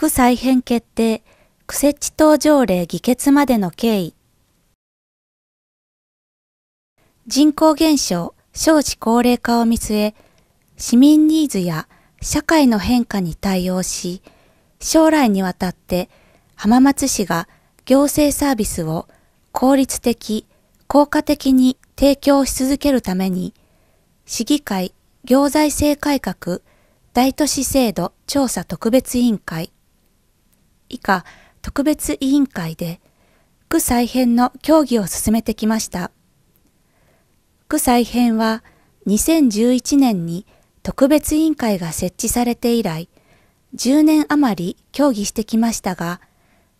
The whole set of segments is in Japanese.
区再編決定、区設置等条例議決までの経緯。人口減少、少子高齢化を見据え、市民ニーズや社会の変化に対応し、将来にわたって浜松市が行政サービスを効率的、効果的に提供し続けるために、市議会行財政改革大都市制度調査特別委員会以下特別委員会で区再編の協議を進めてきました。区再編は2011年に特別委員会が設置されて以来10年余り協議してきましたが、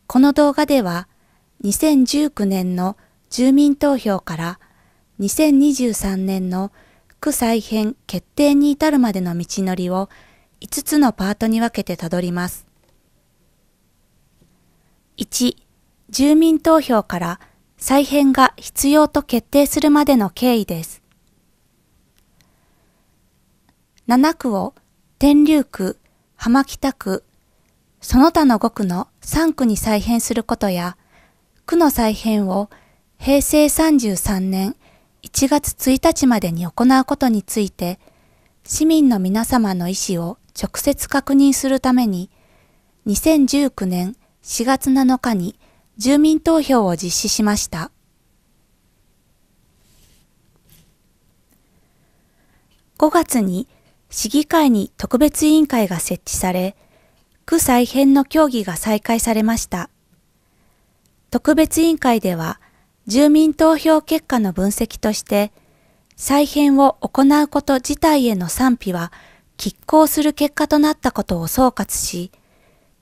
この動画では2019年の住民投票から2023年の区再編決定に至るまでの道のりを5つのパートに分けてたどります。1、住民投票から再編が必要と決定するまでの経緯です。7区を天竜区、浜北区、その他の5区の3区に再編することや、区の再編を平成33年1月1日までに行うことについて、市民の皆様の意思を直接確認するために、2019年4月7日に住民投票を実施しました。5月に市議会に特別委員会が設置され、区再編の協議が再開されました。特別委員会では、住民投票結果の分析として、再編を行うこと自体への賛否は、拮抗する結果となったことを総括し、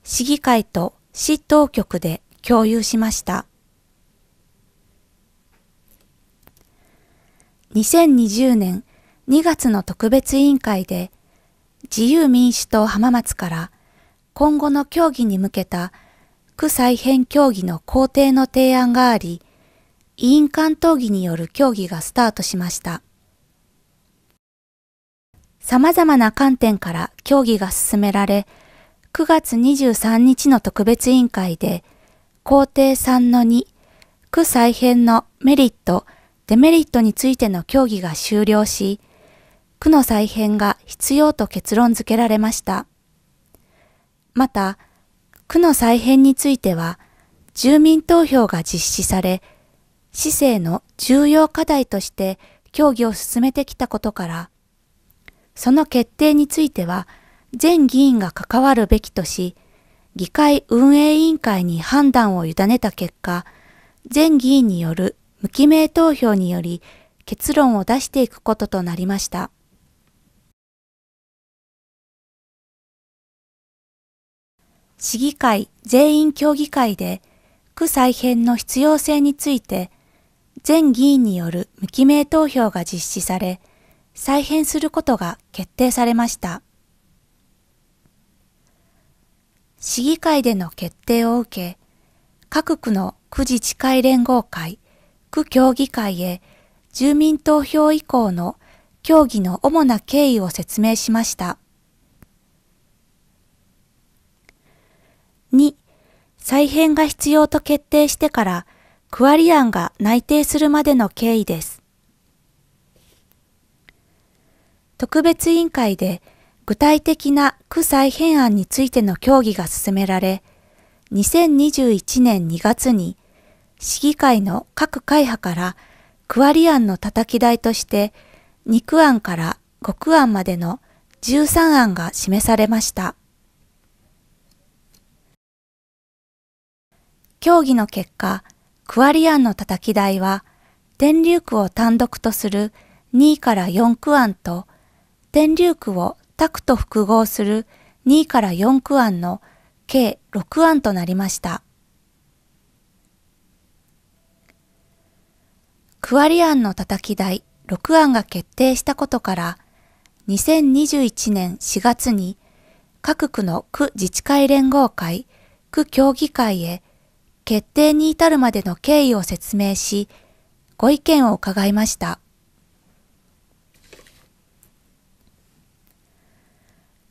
市議会と市当局で共有しました。2020年2月の特別委員会で自由民主党浜松から今後の協議に向けた区再編協議の工程の提案があり、委員間討議による協議がスタートしました。様々な観点から協議が進められ、9月23日の特別委員会で、皇帝3の2、区再編のメリット、デメリットについての協議が終了し、区の再編が必要と結論付けられました。また、区の再編については、住民投票が実施され、市政の重要課題として協議を進めてきたことから、その決定については、全議員が関わるべきとし、議会運営委員会に判断を委ねた結果、全議員による無記名投票により結論を出していくこととなりました。市議会全員協議会で区再編の必要性について全議員による無記名投票が実施され再編することが決定されました。市議会での決定を受け、各区の区自治会連合会、区協議会へ住民投票以降の協議の主な経緯を説明しました。2、再編が必要と決定してから、区割案が内定するまでの経緯です。特別委員会で具体的な区再編案についての協議が進められ、2021年2月に市議会の各会派から区割り案のたたき台として2区案から5区案までの13案が示されました。協議の結果、区割り案のたたき台は、電流区を単独とする2から4区案と、電流区をタクと複合する2から4区案の計6案となりました。区割案のたたき台6案が決定したことから、2021年4月に各区の区自治会連合会、区協議会へ決定に至るまでの経緯を説明し、ご意見を伺いました。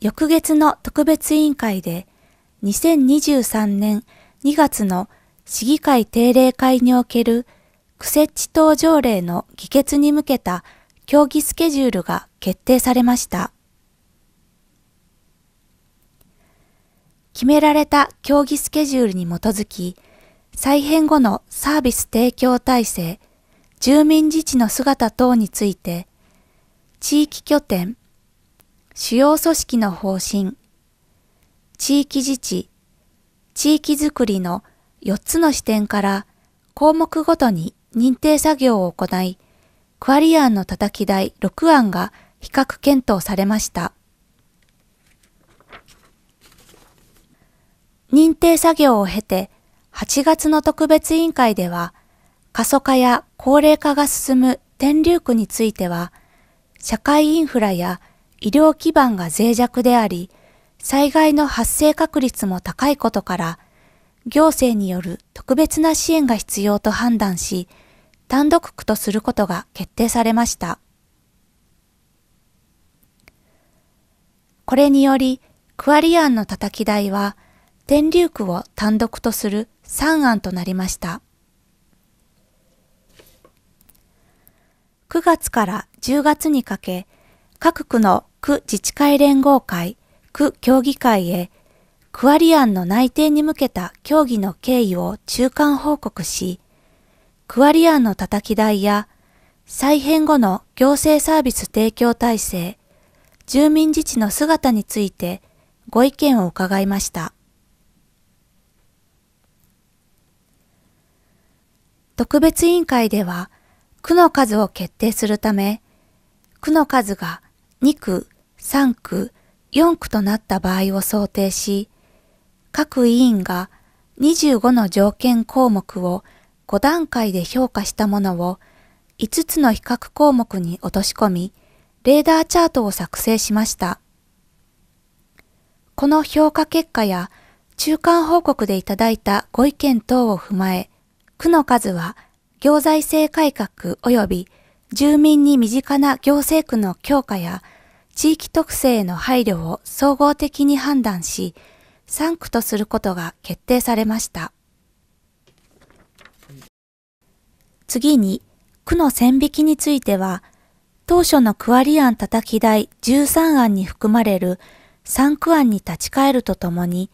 翌月の特別委員会で2023年2月の市議会定例会における区設置等条例の議決に向けた協議スケジュールが決定されました。決められた協議スケジュールに基づき、再編後のサービス提供体制、住民自治の姿等について、地域拠点、主要組織の方針、地域自治、地域づくりの4つの視点から項目ごとに認定作業を行い、クアリアンの叩き台6案が比較検討されました。認定作業を経て、8月の特別委員会では、過疎化や高齢化が進む天竜区については、社会インフラや医療基盤が脆弱であり、災害の発生確率も高いことから、行政による特別な支援が必要と判断し、単独区とすることが決定されました。これにより、クアリアンの叩き台は、天竜区を単独とする3案となりました。9月から10月にかけ、各区の区自治会連合会、区協議会へ、区割案の内定に向けた協議の経緯を中間報告し、区割案の叩き台や、再編後の行政サービス提供体制、住民自治の姿についてご意見を伺いました。特別委員会では、区の数を決定するため、区の数が2区、3区、4区となった場合を想定し、各委員が25の条件項目を5段階で評価したものを5つの比較項目に落とし込み、レーダーチャートを作成しました。この評価結果や中間報告でいただいたご意見等を踏まえ、区の数は行財政改革及び住民に身近な行政区の強化や地域特性への配慮を総合的に判断し、3区とすることが決定されました。次に、区の線引きについては、当初の区割り案叩き台13案に含まれる3区案に立ち返るとともに、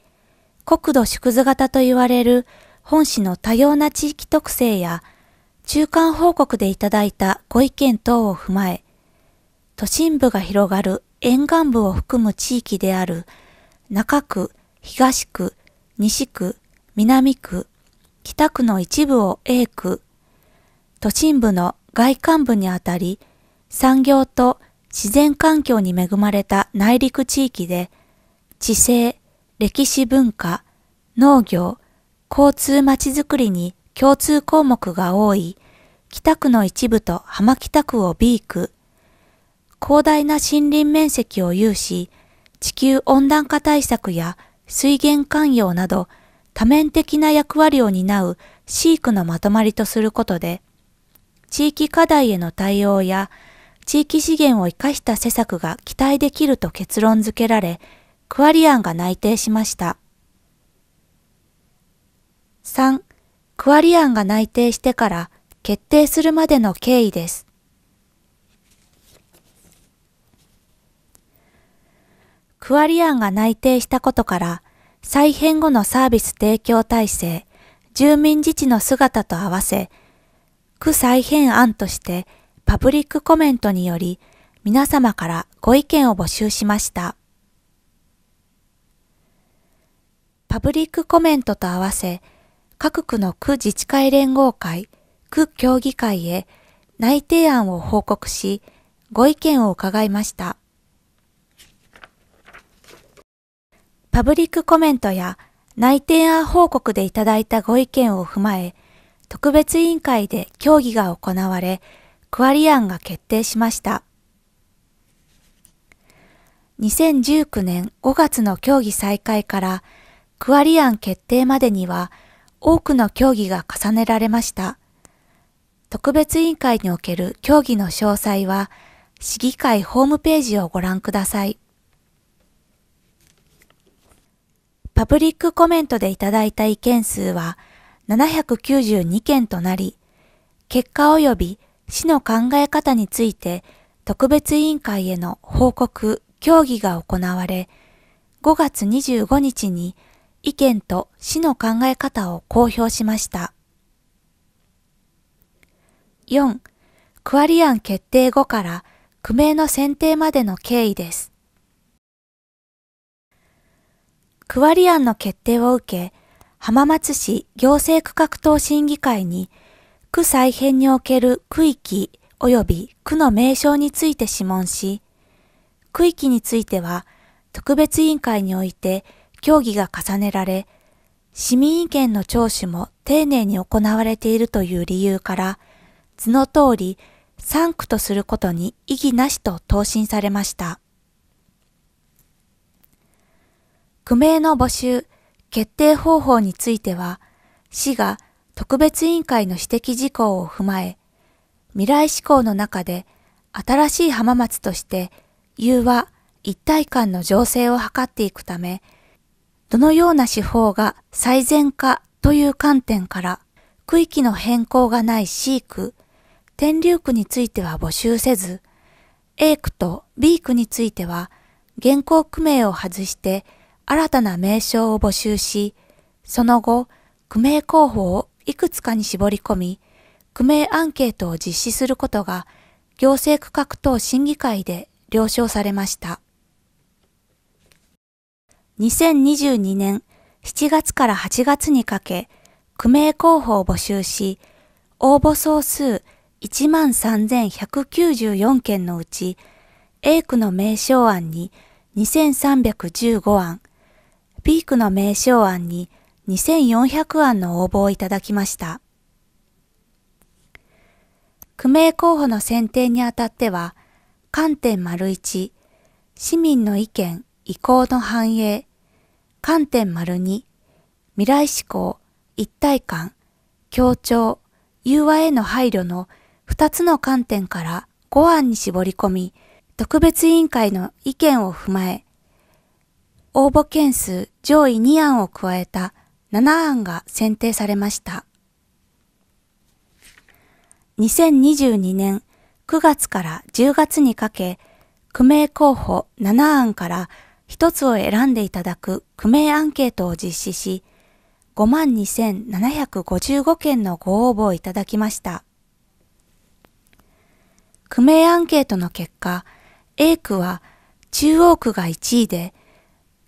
国土縮図型と言われる本市の多様な地域特性や中間報告でいただいたご意見等を踏まえ、都心部が広がる沿岸部を含む地域である中区、東区、西区、南区、北区の一部を A 区、都心部の外環部にあたり、産業と自然環境に恵まれた内陸地域で、地政、歴史文化、農業、交通まちづくりに共通項目が多い北区の一部と浜北区を B 区、広大な森林面積を有し、地球温暖化対策や水源寛容など多面的な役割を担う C 区のまとまりとすることで、地域課題への対応や地域資源を活かした施策が期待できると結論付けられ、クアリアンが内定しました。3区割案が内定してから決定するまでの経緯です。区割案が内定したことから、再編後のサービス提供体制、住民自治の姿と合わせ、区再編案としてパブリックコメントにより、皆様からご意見を募集しました。パブリックコメントと合わせ、各区の区自治会連合会、区協議会へ内定案を報告し、ご意見を伺いました。パブリックコメントや内定案報告でいただいたご意見を踏まえ、特別委員会で協議が行われ、区割案が決定しました。2019年5月の協議再開から、区割案決定までには、多くの協議が重ねられました。特別委員会における協議の詳細は、市議会ホームページをご覧ください。パブリックコメントでいただいた意見数は792件となり、結果及び市の考え方について特別委員会への報告、協議が行われ、5月25日に意見と市の考え方を公表しました。4. 区割り案決定後から区名の選定までの経緯です。区割り案の決定を受け、浜松市行政区画等審議会に区再編における区域及び区の名称について諮問し、区域については特別委員会において協議が重ねられ、市民意見の聴取も丁寧に行われているという理由から、図の通り、3区とすることに意義なしと答申されました。区名の募集、決定方法については、市が特別委員会の指摘事項を踏まえ、未来志向の中で新しい浜松として、融和、一体感の醸成を図っていくため、どのような手法が最善かという観点から、区域の変更がない C 区、天竜区については募集せず、A 区と B 区については、現行区名を外して新たな名称を募集し、その後、区名候補をいくつかに絞り込み、区名アンケートを実施することが、行政区画等審議会で了承されました。2022年7月から8月にかけ、区名候補を募集し、応募総数13,194件のうち、A 区の名称案に2315案、B 区の名称案に2400案の応募をいただきました。区名候補の選定にあたっては、観点丸1市民の意見、移行の繁栄、観点丸二、未来志向、一体感、協調、融和への配慮の二つの観点から5案に絞り込み、特別委員会の意見を踏まえ、応募件数上位2案を加えた7案が選定されました。2022年9月から10月にかけ、区名候補7案から一つを選んでいただく区名アンケートを実施し、52,755件のご応募をいただきました。区名アンケートの結果、A 区は中央区が1位で、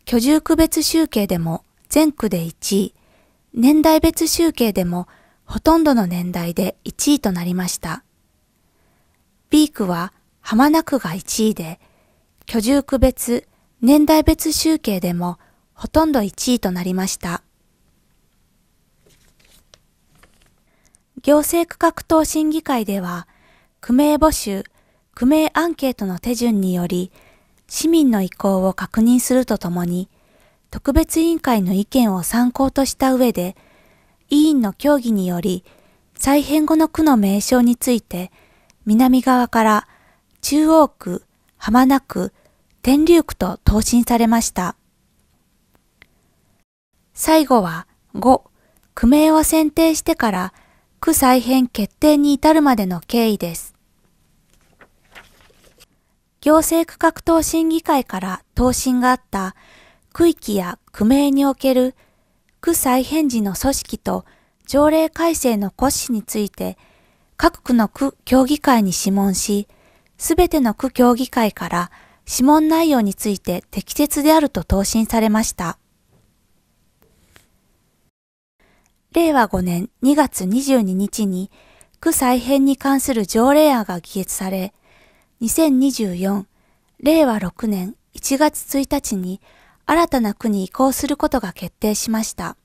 居住区別集計でも全区で1位、年代別集計でもほとんどの年代で1位となりました。B 区は浜名区が1位で、居住区別年代別集計でもほとんど1位となりました。行政区画等審議会では、区名募集、区名アンケートの手順により、市民の意向を確認するとともに、特別委員会の意見を参考とした上で、委員の協議により、再編後の区の名称について、南側から中央区、浜名区、天竜区と答申されました。最後は5、区名を選定してから区再編決定に至るまでの経緯です。行政区画等審議会から答申があった区域や区名における区再編時の組織と条例改正の骨子について各区の区協議会に諮問し、すべての区協議会から諮問内容について適切であると答申されました。令和5年2月22日に区再編に関する条例案が議決され、2024令和6年1月1日に新たな区に移行することが決定しました。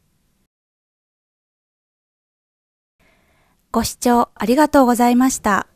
ご視聴ありがとうございました。